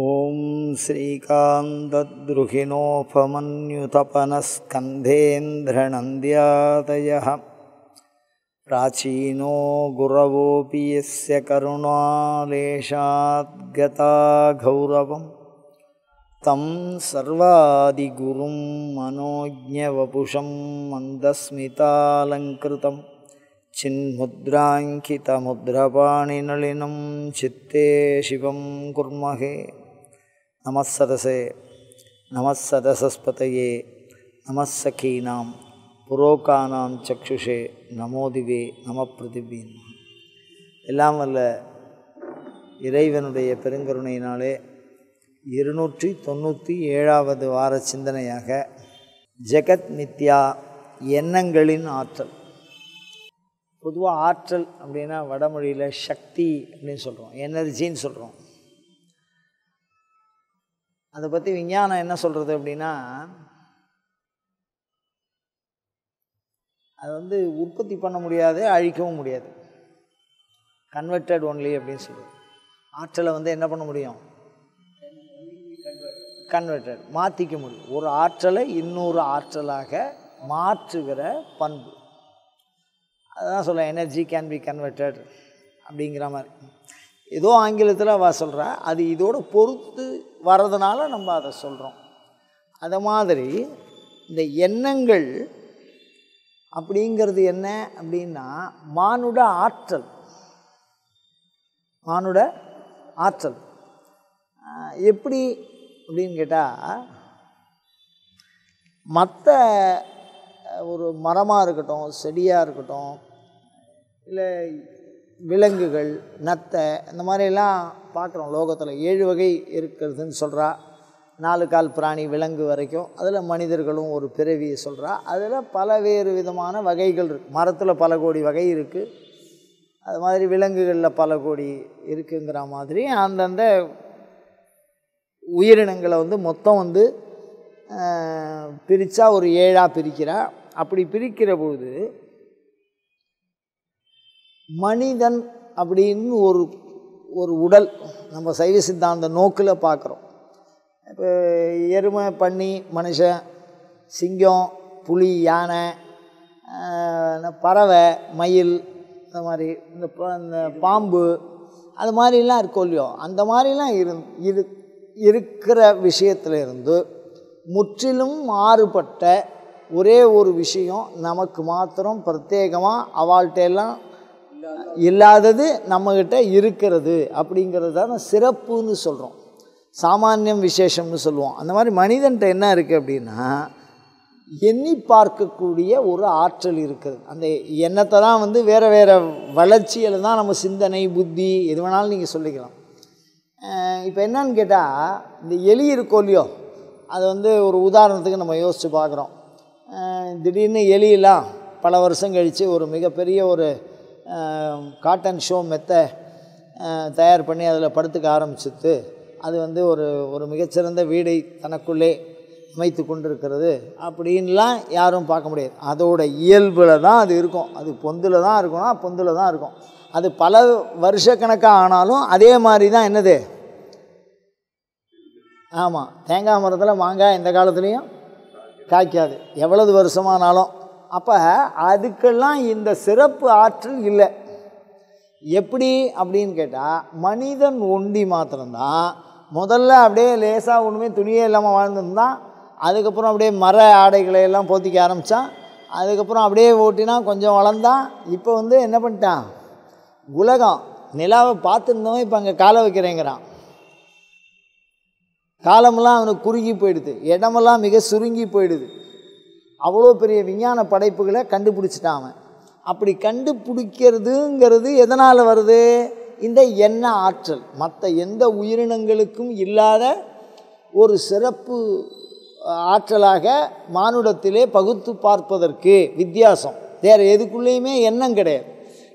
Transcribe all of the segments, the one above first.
ॐ श्रीकान्तद्रुहिणोपमन्युतपनस्कन्धेन्द्रनन्द्यादयः प्राचीनो गुरवोऽपि यस्य गौरवं तं सर्वादिगुरुं मनोज्ञवपुषं मन्दस्मितालङ्कृतं चिन्मुद्राङ्कितमुद्रपाणिनलिनं चित्ते शिवं कुर्महे நமசதசே நமசதசஸ்பதையே நமசகீனாம் புரோகானாம் சக்ஷுஷே நமோதிவே நம பிருத்திவீன் எல்லாம் வல்ல இறைவனுடைய பெருங்கருணையினாலே இருநூற்றி தொண்ணூற்றி ஏழாவது வார சிந்தனையாக ஜெகத் மித்யா எண்ணங்களின் ஆற்றல் பொதுவாக ஆற்றல் அப்படின்னா வடமொழியில் சக்தி அப்படின்னு சொல்கிறோம் எனர்ஜின்னு சொல்கிறோம் அதை பற்றி விஞ்ஞானம் என்ன சொல்கிறது அப்படின்னா அது வந்து உற்பத்தி பண்ண முடியாது அழிக்கவும் முடியாது கன்வெர்டட் ஒன்லி அப்படின்னு சொல்லி ஆற்றலை வந்து என்ன பண்ண முடியும் கன்வெர்டட் மாற்றிக்க முடியும் ஒரு ஆற்றலை இன்னொரு ஆற்றலாக மாற்றுகிற பண்பு அதுதான் சொல்ல எனர்ஜி கேன் பி கன்வெர்டட் அப்படிங்கிற மாதிரி ஏதோ ஆங்கிலத்தில் வா சொல்கிறா அது இதோடு பொறுத்து வர்றதுனால நம்ம அதை சொல்கிறோம் அதை மாதிரி இந்த எண்ணங்கள் அப்படிங்கிறது என்ன அப்படின்னா மானுட ஆற்றல் மானுட ஆற்றல் எப்படி அப்படின்னு கேட்டால் மற்ற ஒரு மரமாக இருக்கட்டும் செடியாக இருக்கட்டும் இல்லை விலங்குகள் நத்தை இந்த மாதிரிலாம் பார்க்குறோம் லோகத்தில் ஏழு வகை இருக்கிறதுன்னு சொல்கிறா நாலு கால் பிராணி விலங்கு வரைக்கும் அதில் மனிதர்களும் ஒரு பிறவியை சொல்கிறா அதில் பல வேறு விதமான வகைகள் இருக்குது மரத்தில் பல கோடி வகை இருக்குது அது மாதிரி விலங்குகளில் பல கோடி இருக்குங்கிற மாதிரி அந்தந்த உயிரினங்களை வந்து மொத்தம் வந்து பிரித்தா ஒரு ஏழாக பிரிக்கிறா அப்படி பிரிக்கிற பொழுது மனிதன் அப்படின்னு ஒரு ஒரு உடல் நம்ம சைவ சித்தாந்த நோக்கில் பார்க்குறோம் இப்போ எருமை பண்ணி மனுஷன் சிங்கம் புலி யானை பறவை மயில் இந்த மாதிரி இந்த இந்த பாம்பு அது மாதிரிலாம் இருக்கும் இல்லையோ அந்த மாதிரிலாம் இருந் இரு இருக்கிற விஷயத்துல இருந்து முற்றிலும் மாறுபட்ட ஒரே ஒரு விஷயம் நமக்கு மாத்திரம் பிரத்யேகமாக எல்லாம் இல்லாதது நம்மக்கிட்ட இருக்கிறது அப்படிங்கிறது தான் சிறப்புன்னு சொல்கிறோம் சாமானியம் விசேஷம்னு சொல்லுவோம் அந்த மாதிரி மனிதன்கிட்ட என்ன இருக்குது அப்படின்னா எண்ணி பார்க்கக்கூடிய ஒரு ஆற்றல் இருக்குது அந்த எண்ணத்தை தான் வந்து வேறு வேறு வளர்ச்சியில் தான் நம்ம சிந்தனை புத்தி எது வேணாலும் நீங்கள் சொல்லிக்கலாம் இப்போ என்னன்னு கேட்டால் இந்த எலி இருக்கோ இல்லையோ அது வந்து ஒரு உதாரணத்துக்கு நம்ம யோசித்து பார்க்குறோம் திடீர்னு எலியெல்லாம் பல வருஷம் கழித்து ஒரு மிகப்பெரிய ஒரு காட்டன் ஷோ மெத்தை தயார் பண்ணி அதில் படுத்துக்க ஆரம்பிச்சுட்டு அது வந்து ஒரு ஒரு மிகச்சிறந்த வீடை தனக்குள்ளே அமைத்து கொண்டிருக்கிறது அப்படின்லாம் யாரும் பார்க்க முடியாது அதோட இயல்பில் தான் அது இருக்கும் அது பொந்தில் தான் இருக்கணும் பொந்தில் தான் இருக்கும் அது பல வருஷக்கணக்காக ஆனாலும் அதே மாதிரி தான் என்னது ஆமாம் தேங்காய் மரத்தில் மாங்காய் எந்த காலத்துலேயும் காய்க்காது எவ்வளவு வருஷமானாலும் அப்போ அதுக்கெல்லாம் இந்த சிறப்பு ஆற்றல் இல்லை எப்படி அப்படின்னு கேட்டால் மனிதன் ஒண்டி மாத்திரம்தான் முதல்ல அப்படியே லேசாக ஒன்றுமே துணியே இல்லாமல் வாழ்ந்துருந்தான் அதுக்கப்புறம் அப்படியே மர ஆடைகளை எல்லாம் போத்திக்க ஆரம்பித்தான் அதுக்கப்புறம் அப்படியே ஓட்டினா கொஞ்சம் வளர்ந்தான் இப்போ வந்து என்ன பண்ணிட்டான் உலகம் நிலாவை பார்த்துருந்தவன் இப்போ அங்கே காலை வைக்கிறேங்கிறான் காலமெல்லாம் அவனுக்கு குறுகி போயிடுது இடமெல்லாம் மிக சுருங்கி போயிடுது அவ்வளோ பெரிய விஞ்ஞான படைப்புகளை கண்டுபிடிச்சிட்டான் அப்படி கண்டுபிடிக்கிறதுங்கிறது எதனால் வருது இந்த எண்ண ஆற்றல் மற்ற எந்த உயிரினங்களுக்கும் இல்லாத ஒரு சிறப்பு ஆற்றலாக மானுடத்திலே பகுத்து பார்ப்பதற்கு வித்தியாசம் வேறு எதுக்குள்ளேயுமே எண்ணம் கிடையாது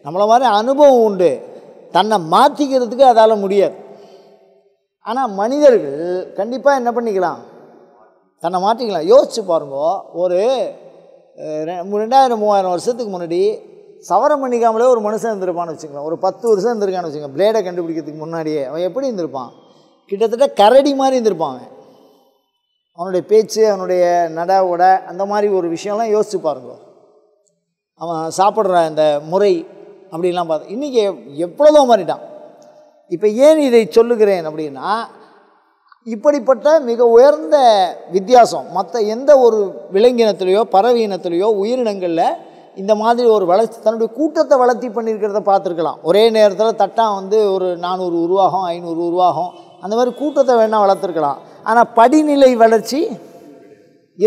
நம்மளை மாதிரி அனுபவம் உண்டு தன்னை மாற்றிக்கிறதுக்கு அதால் முடியாது ஆனால் மனிதர்கள் கண்டிப்பாக என்ன பண்ணிக்கலாம் தன்னை மாற்றிக்கலாம் யோசித்து பாருங்க ஒரு ரெண்டாயிரம் மூவாயிரம் வருஷத்துக்கு முன்னாடி சவரம் பண்ணிக்காமலே ஒரு மனுஷன் இருந்திருப்பான்னு வச்சுக்கலாம் ஒரு பத்து வருஷம் இருந்திருக்கான்னு வச்சுக்கோங்க பிளேடை கண்டுபிடிக்கிறதுக்கு முன்னாடியே அவன் எப்படி இருந்திருப்பான் கிட்டத்தட்ட கரடி மாதிரி இருந்திருப்பான் அவனுடைய பேச்சு அவனுடைய நட உடை அந்த மாதிரி ஒரு விஷயம்லாம் யோசித்து பாருங்க அவன் சாப்பிட்ற அந்த முறை அப்படின்லாம் பார்த்து இன்றைக்கி எவ்வளோதோ மாறிட்டான் இப்போ ஏன் இதை சொல்லுகிறேன் அப்படின்னா இப்படிப்பட்ட மிக உயர்ந்த வித்தியாசம் மற்ற எந்த ஒரு விலங்கினத்திலேயோ பறவை இனத்திலேயோ உயிரினங்களில் இந்த மாதிரி ஒரு வளர்ச்சி தன்னுடைய கூட்டத்தை வளர்த்தி பண்ணியிருக்கிறத பார்த்துருக்கலாம் ஒரே நேரத்தில் தட்டாக வந்து ஒரு நானூறு உருவாகும் ஐநூறு உருவாகும் அந்த மாதிரி கூட்டத்தை வேணால் வளர்த்துருக்கலாம் ஆனால் படிநிலை வளர்ச்சி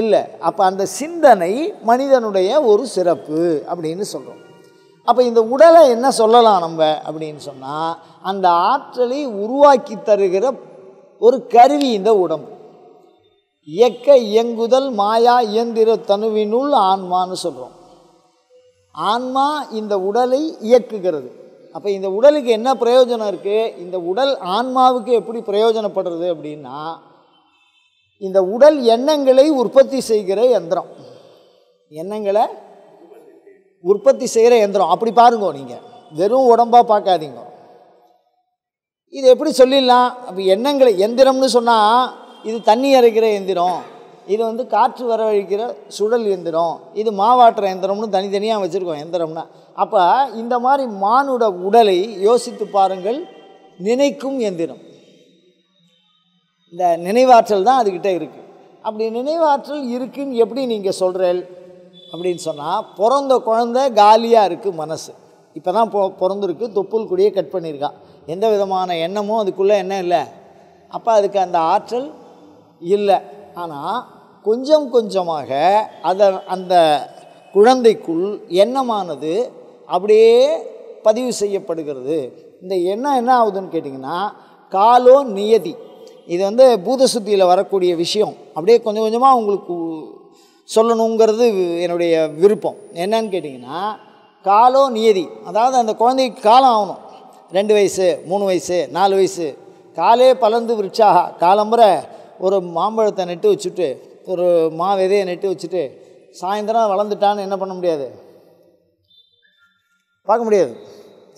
இல்லை அப்போ அந்த சிந்தனை மனிதனுடைய ஒரு சிறப்பு அப்படின்னு சொல்கிறோம் அப்போ இந்த உடலை என்ன சொல்லலாம் நம்ம அப்படின்னு சொன்னால் அந்த ஆற்றலை உருவாக்கி தருகிற ஒரு கருவி இந்த உடம்பு இயக்க இயங்குதல் மாயா இயந்திர தனுவினுள் ஆன்மான்னு சொல்கிறோம் ஆன்மா இந்த உடலை இயக்குகிறது அப்போ இந்த உடலுக்கு என்ன பிரயோஜனம் இருக்குது இந்த உடல் ஆன்மாவுக்கு எப்படி பிரயோஜனப்படுறது அப்படின்னா இந்த உடல் எண்ணங்களை உற்பத்தி செய்கிற எந்திரம் எண்ணங்களை உற்பத்தி செய்கிற எந்திரம் அப்படி பாருங்க நீங்கள் வெறும் உடம்பாக பார்க்காதீங்க இது எப்படி சொல்லிடலாம் அப்போ எண்ணங்களை எந்திரம்னு சொன்னால் இது தண்ணி அரைக்கிற எந்திரம் இது வந்து காற்று வரவழைக்கிற சுழல் எந்திரம் இது மாவாட்டுற எந்திரம்னு தனித்தனியாக வச்சுருக்கோம் எந்திரம்னா அப்போ இந்த மாதிரி மானுட உடலை யோசித்து பாருங்கள் நினைக்கும் எந்திரம் இந்த நினைவாற்றல் தான் அதுக்கிட்ட இருக்குது அப்படி நினைவாற்றல் இருக்குன்னு எப்படி நீங்கள் சொல்கிறேன் அப்படின்னு சொன்னால் பிறந்த குழந்த காலியாக இருக்குது மனசு இப்போ தான் பொ பிறந்திருக்கு தொப்புள் கூடியே கட் பண்ணியிருக்கான் எந்த விதமான எண்ணமும் அதுக்குள்ளே எண்ணம் இல்லை அப்போ அதுக்கு அந்த ஆற்றல் இல்லை ஆனால் கொஞ்சம் கொஞ்சமாக அதை அந்த குழந்தைக்குள் எண்ணமானது அப்படியே பதிவு செய்யப்படுகிறது இந்த எண்ணம் என்ன ஆகுதுன்னு கேட்டிங்கன்னா காலோ நியதி இது வந்து பூத சுத்தியில் வரக்கூடிய விஷயம் அப்படியே கொஞ்சம் கொஞ்சமாக உங்களுக்கு சொல்லணுங்கிறது என்னுடைய விருப்பம் என்னன்னு கேட்டிங்கன்னா காலோ நியதி அதாவது அந்த குழந்தைக்கு காலம் ஆகணும் ரெண்டு வயசு மூணு வயசு நாலு வயசு காலே பலந்து விரிச்சாக காலம்புற ஒரு மாம்பழத்தை நட்டு வச்சுட்டு ஒரு மா விதையை நட்டு வச்சுட்டு சாயந்தரம் வளர்ந்துட்டான்னு என்ன பண்ண முடியாது பார்க்க முடியாது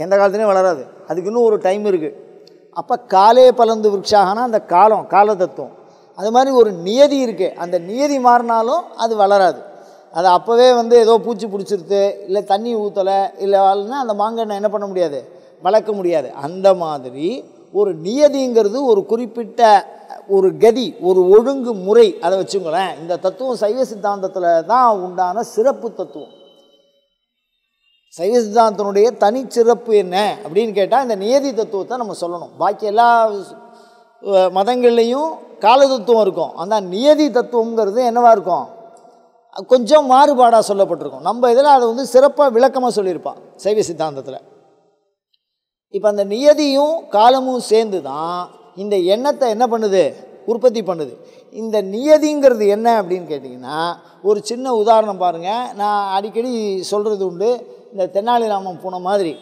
எந்த காலத்துலேயும் வளராது அதுக்கு இன்னும் ஒரு டைம் இருக்குது அப்போ காலே பலந்து விரிச்சாகனா அந்த காலம் கால தத்துவம் அது மாதிரி ஒரு நியதி இருக்குது அந்த நியதி மாறினாலும் அது வளராது அது அப்போவே வந்து ஏதோ பூச்சி பிடிச்சிருது இல்லை தண்ணி ஊற்றலை இல்லை வாழ்னா அந்த மாங்கண்ணை என்ன பண்ண முடியாது வளர்க்க முடியாது அந்த மாதிரி ஒரு நியதிங்கிறது ஒரு குறிப்பிட்ட ஒரு கதி ஒரு ஒழுங்கு முறை அதை வச்சுங்களேன் இந்த தத்துவம் சைவ சித்தாந்தத்தில் தான் உண்டான சிறப்பு தத்துவம் சைவ சித்தாந்தனுடைய தனிச்சிறப்பு என்ன அப்படின்னு கேட்டால் இந்த நியதி தத்துவத்தை நம்ம சொல்லணும் பாக்கி எல்லா மதங்கள்லேயும் கால தத்துவம் இருக்கும் அந்த நியதி தத்துவங்கிறது என்னவாக இருக்கும் கொஞ்சம் மாறுபாடாக சொல்லப்பட்டிருக்கும் நம்ம இதில் அதை வந்து சிறப்பாக விளக்கமாக சொல்லியிருப்பான் சைவ சித்தாந்தத்தில் இப்போ அந்த நியதியும் காலமும் சேர்ந்து தான் இந்த எண்ணத்தை என்ன பண்ணுது உற்பத்தி பண்ணுது இந்த நியதிங்கிறது என்ன அப்படின்னு கேட்டிங்கன்னா ஒரு சின்ன உதாரணம் பாருங்கள் நான் அடிக்கடி சொல்கிறது உண்டு இந்த தென்னாலிராமன் போன மாதிரி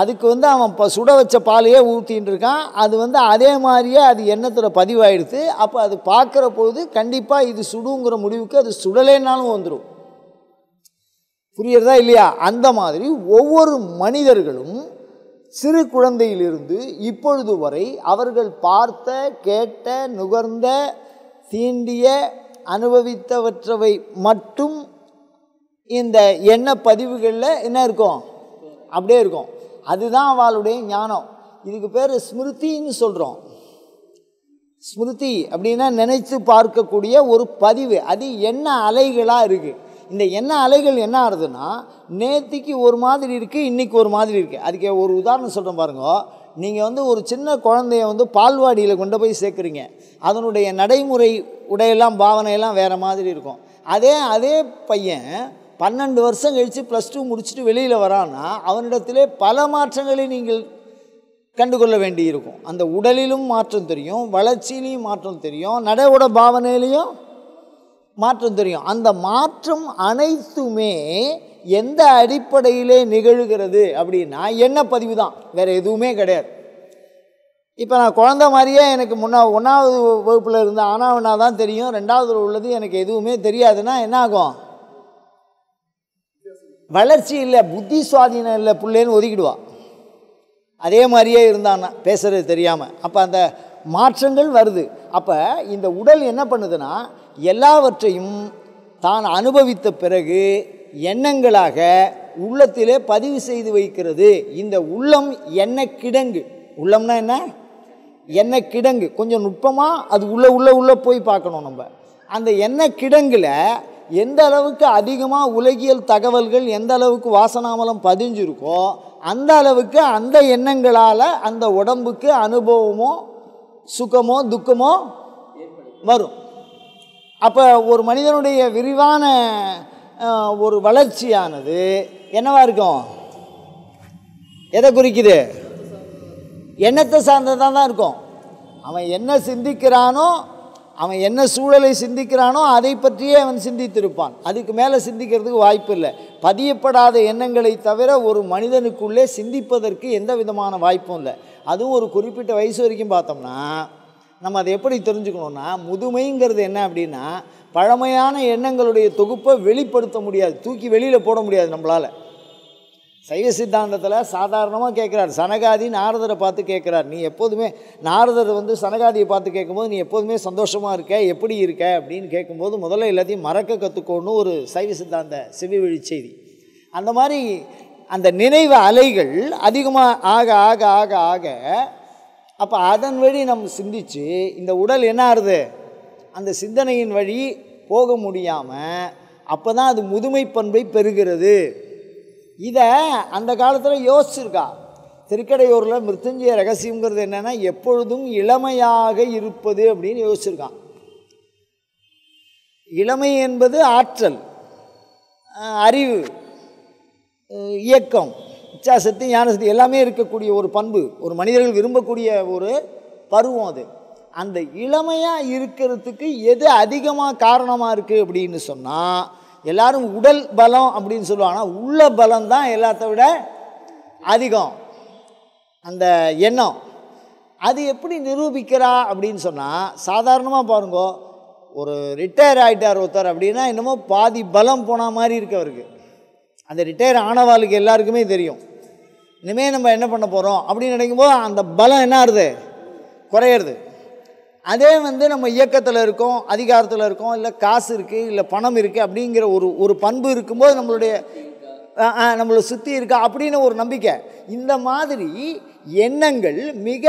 அதுக்கு வந்து அவன் இப்போ சுட வச்ச பாலையே ஊற்றின்னு இருக்கான் அது வந்து அதே மாதிரியே அது எண்ணத்தில் பதிவாயிடுது அப்போ அது பார்க்குற பொழுது கண்டிப்பாக இது சுடுங்கிற முடிவுக்கு அது சுடலேனாலும் வந்துடும் புரியுறதா இல்லையா அந்த மாதிரி ஒவ்வொரு மனிதர்களும் சிறு குழந்தையிலிருந்து இப்பொழுது வரை அவர்கள் பார்த்த கேட்ட நுகர்ந்த தீண்டிய அனுபவித்தவற்றவை மட்டும் இந்த எண்ண பதிவுகளில் என்ன இருக்கும் அப்படியே இருக்கும் அதுதான் அவளுடைய ஞானம் இதுக்கு பேர் ஸ்மிருதின்னு சொல்கிறோம் ஸ்மிருதி அப்படின்னா நினைத்து பார்க்கக்கூடிய ஒரு பதிவு அது என்ன அலைகளாக இருக்குது இந்த எண்ணெய் அலைகள் என்ன ஆகுதுன்னா நேற்றுக்கு ஒரு மாதிரி இருக்குது இன்றைக்கி ஒரு மாதிரி இருக்குது அதுக்கு ஒரு உதாரணம் சொல்கிறேன் பாருங்க நீங்கள் வந்து ஒரு சின்ன குழந்தைய வந்து பால்வாடியில் கொண்டு போய் சேர்க்குறீங்க அதனுடைய நடைமுறை உடையெல்லாம் பாவனையெல்லாம் வேறு மாதிரி இருக்கும் அதே அதே பையன் பன்னெண்டு வருஷம் கழித்து ப்ளஸ் டூ முடிச்சுட்டு வெளியில் வரான்னா அவனிடத்திலே பல மாற்றங்களை நீங்கள் கண்டுகொள்ள வேண்டியிருக்கும் அந்த உடலிலும் மாற்றம் தெரியும் வளர்ச்சியிலையும் மாற்றம் தெரியும் நடவுட பாவனையிலையும் மாற்றம் தெரியும் அந்த மாற்றம் அனைத்துமே எந்த அடிப்படையிலே நிகழ்கிறது அப்படின்னா என்ன பதிவு தான் வேறு எதுவுமே கிடையாது இப்போ நான் குழந்த மாதிரியே எனக்கு முன்னா ஒன்றாவது வகுப்பில் இருந்த ஆனாவனா தான் தெரியும் ரெண்டாவது உள்ளது எனக்கு எதுவுமே தெரியாதுன்னா என்ன ஆகும் வளர்ச்சி இல்லை புத்தி சுவாதீனம் இல்லை பிள்ளைன்னு ஒதுக்கிடுவா அதே மாதிரியே இருந்தான்னா பேசுறது தெரியாமல் அப்போ அந்த மாற்றங்கள் வருது அப்போ இந்த உடல் என்ன பண்ணுதுன்னா எல்லாவற்றையும் தான் அனுபவித்த பிறகு எண்ணங்களாக உள்ளத்திலே பதிவு செய்து வைக்கிறது இந்த உள்ளம் என்ன கிடங்கு உள்ளம்னா என்ன எண்ணெய் கிடங்கு கொஞ்சம் நுட்பமாக அது உள்ளே உள்ளே உள்ளே போய் பார்க்கணும் நம்ம அந்த எண்ணெய் கிடங்கில் எந்த அளவுக்கு அதிகமாக உலகியல் தகவல்கள் எந்த அளவுக்கு வாசனாமலம் பதிஞ்சிருக்கோ அந்த அளவுக்கு அந்த எண்ணங்களால் அந்த உடம்புக்கு அனுபவமோ சுகமோ துக்கமோ வரும் அப்போ ஒரு மனிதனுடைய விரிவான ஒரு வளர்ச்சியானது என்னவாக இருக்கும் எதை குறிக்குது எண்ணத்தை சார்ந்ததாக தான் இருக்கும் அவன் என்ன சிந்திக்கிறானோ அவன் என்ன சூழலை சிந்திக்கிறானோ அதை பற்றியே அவன் சிந்தித்திருப்பான் அதுக்கு மேலே சிந்திக்கிறதுக்கு வாய்ப்பு இல்லை பதியப்படாத எண்ணங்களை தவிர ஒரு மனிதனுக்குள்ளே சிந்திப்பதற்கு எந்த விதமான வாய்ப்பும் இல்லை அதுவும் ஒரு குறிப்பிட்ட வயசு வரைக்கும் பார்த்தோம்னா நம்ம அதை எப்படி தெரிஞ்சுக்கணும்னா முதுமைங்கிறது என்ன அப்படின்னா பழமையான எண்ணங்களுடைய தொகுப்பை வெளிப்படுத்த முடியாது தூக்கி வெளியில் போட முடியாது நம்மளால் சைவ சித்தாந்தத்தில் சாதாரணமாக கேட்குறார் சனகாதி நாரதரை பார்த்து கேட்குறார் நீ எப்போதுமே நாரதர் வந்து சனகாதியை பார்த்து கேட்கும்போது நீ எப்போதுமே சந்தோஷமாக இருக்க எப்படி இருக்க அப்படின்னு கேட்கும்போது முதல்ல எல்லாத்தையும் மறக்க கற்றுக்கோன்னு ஒரு சைவ சித்தாந்த செவி செய்தி அந்த மாதிரி அந்த நினைவு அலைகள் அதிகமாக ஆக ஆக ஆக ஆக அப்போ அதன் வழி நம்ம சிந்தித்து இந்த உடல் என்ன ஆறுது அந்த சிந்தனையின் வழி போக முடியாமல் அப்போ தான் அது முதுமை பண்பை பெறுகிறது இதை அந்த காலத்தில் யோசிச்சிருக்கா திருக்கடையூரில் மிருத்துஞ்சய ரகசியங்கிறது என்னென்னா எப்பொழுதும் இளமையாக இருப்பது அப்படின்னு யோசிச்சிருக்கான் இளமை என்பது ஆற்றல் அறிவு இயக்கம் இச்சாசக்தி ஞானசக்தி எல்லாமே இருக்கக்கூடிய ஒரு பண்பு ஒரு மனிதர்கள் விரும்பக்கூடிய ஒரு பருவம் அது அந்த இளமையாக இருக்கிறதுக்கு எது அதிகமாக காரணமாக இருக்குது அப்படின்னு சொன்னால் எல்லோரும் உடல் பலம் அப்படின்னு சொல்லுவாங்க உள்ள பலம் தான் எல்லாத்த விட அதிகம் அந்த எண்ணம் அது எப்படி நிரூபிக்கிறா அப்படின்னு சொன்னால் சாதாரணமாக பாருங்க ஒரு ரிட்டையர் ஆகிட்டார் ஒருத்தர் அப்படின்னா என்னமோ பாதி பலம் போன மாதிரி இருக்கு அவருக்கு அந்த ரிட்டையர் ஆனவாளுக்கு எல்லாருக்குமே தெரியும் இனிமேல் நம்ம என்ன பண்ண போகிறோம் அப்படின்னு நினைக்கும்போது அந்த பலம் என்ன ஆகுது குறையிறது அதே வந்து நம்ம இயக்கத்தில் இருக்கோம் அதிகாரத்தில் இருக்கோம் இல்லை காசு இருக்குது இல்லை பணம் இருக்குது அப்படிங்கிற ஒரு ஒரு பண்பு இருக்கும்போது நம்மளுடைய நம்மளை சுற்றி இருக்கா அப்படின்னு ஒரு நம்பிக்கை இந்த மாதிரி எண்ணங்கள் மிக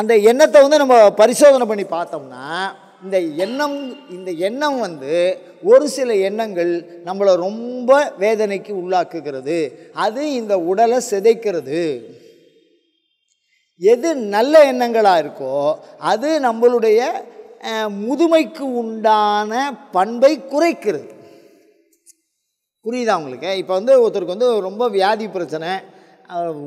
அந்த எண்ணத்தை வந்து நம்ம பரிசோதனை பண்ணி பார்த்தோம்னா இந்த எண்ணம் இந்த எண்ணம் வந்து ஒரு சில எண்ணங்கள் நம்மளை ரொம்ப வேதனைக்கு உள்ளாக்குகிறது அது இந்த உடலை சிதைக்கிறது எது நல்ல எண்ணங்களாக இருக்கோ அது நம்மளுடைய முதுமைக்கு உண்டான பண்பை குறைக்கிறது புரியுதா உங்களுக்கு இப்போ வந்து ஒருத்தருக்கு வந்து ரொம்ப வியாதி பிரச்சனை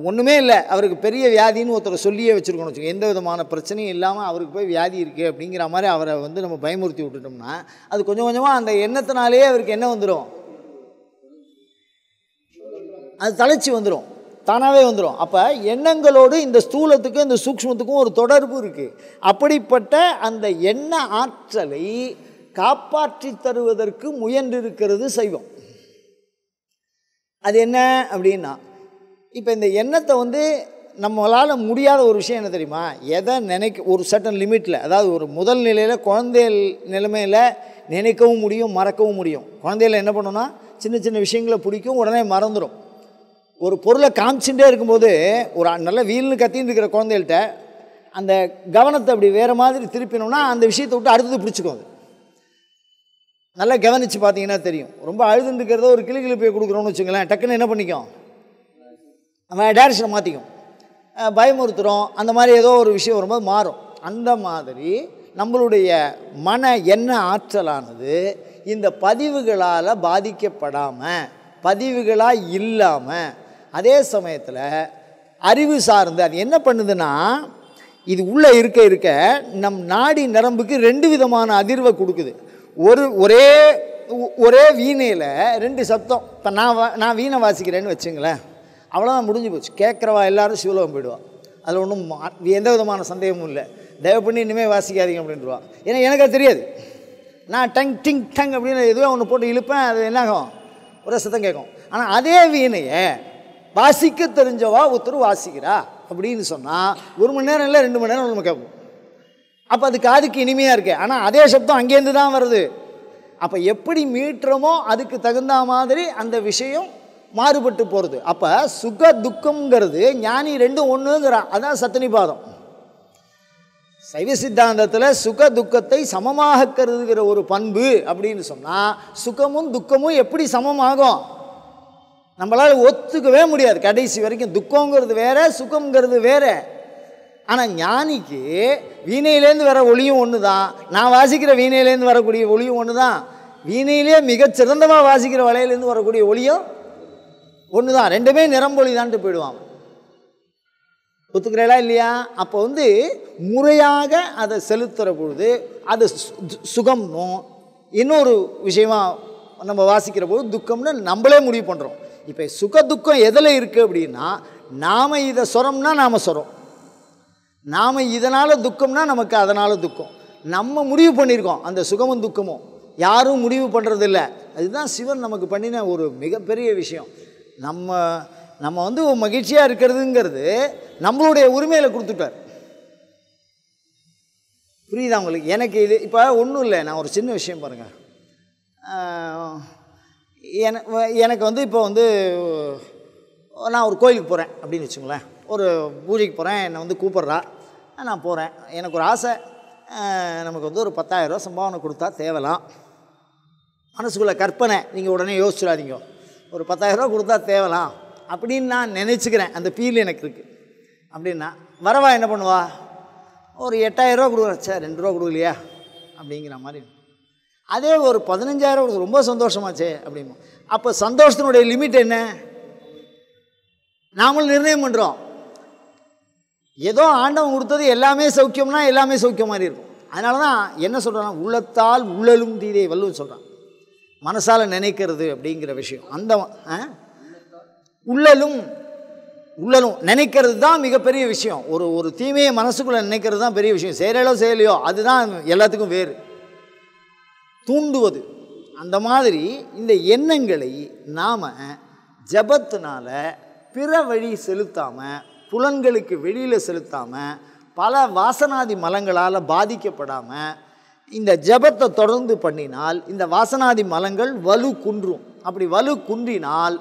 ஒன்றுமே இல்லை அவருக்கு பெரிய வியாதின்னு ஒருத்தரை சொல்லியே வச்சுருக்கணும் வச்சுக்கோ எந்த விதமான பிரச்சனையும் இல்லாமல் அவருக்கு போய் வியாதி இருக்குது அப்படிங்கிற மாதிரி அவரை வந்து நம்ம பயமுறுத்தி விட்டுட்டோம்னா அது கொஞ்சம் கொஞ்சமாக அந்த எண்ணத்தினாலே அவருக்கு என்ன வந்துடும் அது தலைச்சி வந்துடும் தானாகவே வந்துடும் அப்போ எண்ணங்களோடு இந்த ஸ்தூலத்துக்கும் இந்த சூக்மத்துக்கும் ஒரு தொடர்பு இருக்குது அப்படிப்பட்ட அந்த எண்ண ஆற்றலை காப்பாற்றி தருவதற்கு முயன்றிருக்கிறது சைவம் அது என்ன அப்படின்னா இப்போ இந்த எண்ணத்தை வந்து நம்மளால் முடியாத ஒரு விஷயம் என்ன தெரியுமா எதை நினைக்க ஒரு சட்டன் லிமிட்டில் அதாவது ஒரு முதல் நிலையில் குழந்தை நிலைமையில் நினைக்கவும் முடியும் மறக்கவும் முடியும் குழந்தையில் என்ன பண்ணோன்னா சின்ன சின்ன விஷயங்களை பிடிக்கும் உடனே மறந்துடும் ஒரு பொருளை காமிச்சுட்டே இருக்கும்போது ஒரு நல்ல வீல்னு கத்தின்னு இருக்கிற குழந்தைகள்கிட்ட அந்த கவனத்தை அப்படி வேறு மாதிரி திருப்பினோம்னா அந்த விஷயத்தை விட்டு அடுத்தது பிடிச்சிக்கும் அது நல்லா கவனித்து பார்த்தீங்கன்னா தெரியும் ரொம்ப அழுதுன்னு இருக்கிறத ஒரு கிளி கிளிப்பியை கொடுக்குறோன்னு வச்சுக்கலாம் டக்குன்னு என்ன பண்ணிக்கும் அவன் டேரக்ஷனை மாற்றிக்கும் பயமுறுத்துகிறோம் அந்த மாதிரி ஏதோ ஒரு விஷயம் வரும்போது மாறும் அந்த மாதிரி நம்மளுடைய மன எண்ண ஆற்றலானது இந்த பதிவுகளால் பாதிக்கப்படாமல் பதிவுகளாக இல்லாமல் அதே சமயத்தில் அறிவு சார்ந்து அது என்ன பண்ணுதுன்னா இது உள்ளே இருக்க இருக்க நம் நாடி நரம்புக்கு ரெண்டு விதமான அதிர்வை கொடுக்குது ஒரு ஒரே ஒரே வீணையில் ரெண்டு சத்தம் இப்போ நான் நான் வீணை வாசிக்கிறேன்னு வச்சுங்களேன் அவ்வளோதான் முடிஞ்சு போச்சு கேட்குறவா எல்லோரும் சிவலோகம் போயிடுவான் அதில் ஒன்றும் எந்த விதமான சந்தேகமும் இல்லை தயவு பண்ணி இனிமேல் வாசிக்காதீங்க அப்படின்ட்டுருவான் ஏன்னா எனக்கு அது தெரியாது நான் டங் டிங் டங் அப்படின்னு எதுவும் ஒன்று போட்டு இழுப்பேன் அது என்னாகும் ஒரு சத்தம் கேட்கும் ஆனால் அதே வீணையை வாசிக்க தெரிஞ்சவா ஒருத்தர் வாசிக்கிறா அப்படின்னு சொன்னால் ஒரு மணி நேரம் இல்லை ரெண்டு மணி நேரம் ஒன்று கேட்போம் அப்போ அது காதுக்கு இனிமையாக இருக்கு ஆனால் அதே சப்தம் அங்கேருந்து தான் வருது அப்போ எப்படி மீட்டுறோமோ அதுக்கு தகுந்த மாதிரி அந்த விஷயம் மாறுபட்டு போகிறது அப்போ சுக துக்கங்கிறது ஞானி ரெண்டும் ஒன்றுங்கிறான் அதான் சத்தனிபாதம் சைவ சித்தாந்தத்தில் சுக துக்கத்தை சமமாக கருதுகிற ஒரு பண்பு அப்படின்னு சொன்னால் சுகமும் துக்கமும் எப்படி சமமாகும் நம்மளால் ஒத்துக்கவே முடியாது கடைசி வரைக்கும் துக்கங்கிறது வேறு சுகங்கிறது வேறு ஆனால் ஞானிக்கு வீணையிலேருந்து வர ஒளியும் ஒன்று தான் நான் வாசிக்கிற வீணையிலேருந்து வரக்கூடிய ஒளியும் ஒன்று தான் வீணையிலே மிகச்சிறந்தமாக வாசிக்கிற வலையிலேருந்து வரக்கூடிய ஒளியும் ஒன்று தான் ரெண்டுமே நிறம்பொழி தான்ட்டு போயிடுவான் ஒத்துக்கிறீங்களா இல்லையா அப்போ வந்து முறையாக அதை செலுத்துகிற பொழுது அது சுகம்னும் இன்னொரு விஷயமா நம்ம வாசிக்கிற போது துக்கம்னு நம்மளே முடிவு பண்ணுறோம் இப்போ சுக துக்கம் எதில் இருக்குது அப்படின்னா நாம் இதை சொரம்னா நாம் சொரம் நாம் இதனால் துக்கம்னா நமக்கு அதனால் துக்கம் நம்ம முடிவு பண்ணியிருக்கோம் அந்த சுகமும் துக்கமும் யாரும் முடிவு பண்ணுறதில்ல அதுதான் சிவன் நமக்கு பண்ணின ஒரு மிகப்பெரிய விஷயம் நம்ம நம்ம வந்து மகிழ்ச்சியாக இருக்கிறதுங்கிறது நம்மளுடைய உரிமையில் கொடுத்துட்டார் புரியுதா உங்களுக்கு எனக்கு இது இப்போ ஒன்றும் இல்லை நான் ஒரு சின்ன விஷயம் பாருங்கள் எனக்கு எனக்கு வந்து இப்போ வந்து நான் ஒரு கோயிலுக்கு போகிறேன் அப்படின்னு வச்சுங்களேன் ஒரு பூஜைக்கு போகிறேன் என்னை வந்து கூப்பிட்றா நான் போகிறேன் எனக்கு ஒரு ஆசை நமக்கு வந்து ஒரு பத்தாயிரரூவா சம்பாவனை கொடுத்தா தேவலாம் மனசுக்குள்ளே கற்பனை நீங்கள் உடனே யோசிச்சிடாதீங்க ஒரு பத்தாயிரரூவா கொடுத்தா தேவலாம் அப்படின்னு நான் நினச்சிக்கிறேன் அந்த ஃபீல் எனக்கு இருக்குது அப்படின்னா வரவா என்ன பண்ணுவா ஒரு எட்டாயிரரூவா கொடுக்குறேன் சார் ரெண்டு ரூபா கொடுக்கலையா அப்படிங்கிற மாதிரி அதே ஒரு பதினஞ்சாயிரம் கொடுக்கு ரொம்ப சந்தோஷமாச்சே அப்படிமா அப்போ சந்தோஷத்தினுடைய லிமிட் என்ன நாமளும் நிர்ணயம் பண்ணுறோம் ஏதோ ஆண்டவன் கொடுத்தது எல்லாமே சௌக்கியம்னா எல்லாமே சௌக்கியம் மாதிரி இருக்கும் அதனால தான் என்ன சொல்கிறான் உள்ளத்தால் உள்ளலும் தீதை வல்லுன்னு சொல்கிறான் மனசால் நினைக்கிறது அப்படிங்கிற விஷயம் அந்த உள்ளலும் உள்ளலும் நினைக்கிறது தான் மிகப்பெரிய விஷயம் ஒரு ஒரு தீமையை மனசுக்குள்ளே நினைக்கிறது தான் பெரிய விஷயம் செயலோ செயலையோ அதுதான் எல்லாத்துக்கும் வேறு தூண்டுவது அந்த மாதிரி இந்த எண்ணங்களை நாம் ஜபத்தினால் பிற வழி செலுத்தாமல் புலன்களுக்கு வெளியில் செலுத்தாமல் பல வாசனாதி மலங்களால் பாதிக்கப்படாமல் இந்த ஜபத்தை தொடர்ந்து பண்ணினால் இந்த வாசனாதி மலங்கள் வலு குன்றும் அப்படி வலு குன்றினால்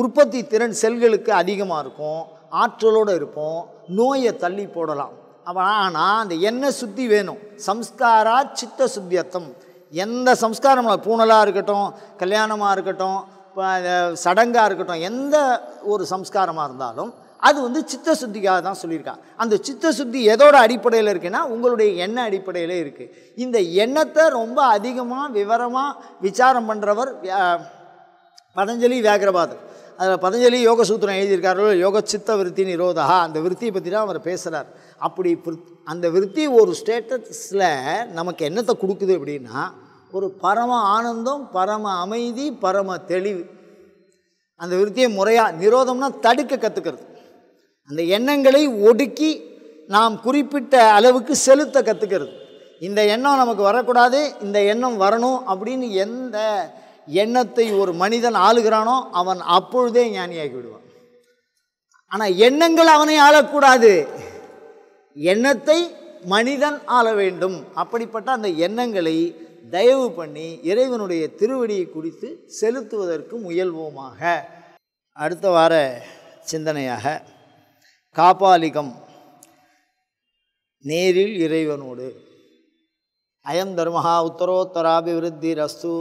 உற்பத்தி திறன் செல்களுக்கு அதிகமாக இருக்கும் ஆற்றலோடு இருப்போம் நோயை தள்ளி போடலாம் ஆனால் அந்த எண்ணெய் சுத்தி வேணும் சம்ஸ்காரா சித்த சுத்தியத்தம் எந்த சம்ஸ்காரம் பூனலாக இருக்கட்டும் கல்யாணமாக இருக்கட்டும் இப்போ சடங்காக இருக்கட்டும் எந்த ஒரு சம்ஸ்காரமாக இருந்தாலும் அது வந்து சித்த சுத்திக்காக தான் சொல்லியிருக்கான் அந்த சித்த சுத்தி எதோட அடிப்படையில் இருக்குன்னா உங்களுடைய எண்ண அடிப்படையில் இருக்குது இந்த எண்ணத்தை ரொம்ப அதிகமாக விவரமாக விசாரம் பண்ணுறவர் பதஞ்சலி வியாகரபாதர் அதில் பதஞ்சலி யோக சூத்திரம் எழுதியிருக்காரோ யோக சித்த விருத்தி நிரோதா அந்த விருத்தியை பற்றி தான் அவர் பேசுகிறார் அப்படி அந்த விருத்தி ஒரு ஸ்டேட்டஸில் நமக்கு என்னத்தை கொடுக்குது அப்படின்னா ஒரு பரம ஆனந்தம் பரம அமைதி பரம தெளிவு அந்த விருத்தியை முறையாக நிரோதம்னா தடுக்க கற்றுக்கிறது அந்த எண்ணங்களை ஒடுக்கி நாம் குறிப்பிட்ட அளவுக்கு செலுத்த கற்றுக்கிறது இந்த எண்ணம் நமக்கு வரக்கூடாது இந்த எண்ணம் வரணும் அப்படின்னு எந்த எண்ணத்தை ஒரு மனிதன் ஆளுகிறானோ அவன் அப்பொழுதே ஞானியாகி விடுவான் ஆனால் எண்ணங்கள் அவனை ஆளக்கூடாது எண்ணத்தை மனிதன் ஆள வேண்டும் அப்படிப்பட்ட அந்த எண்ணங்களை தயவு பண்ணி இறைவனுடைய திருவடியை குறித்து செலுத்துவதற்கு முயல்வோமாக அடுத்த வார சிந்தனையாக காப்பாலிகம் நேரில் இறைவனோடு அயம் தர்மஹா உத்தரோத்தராபிவிருத்தி ரஸ்து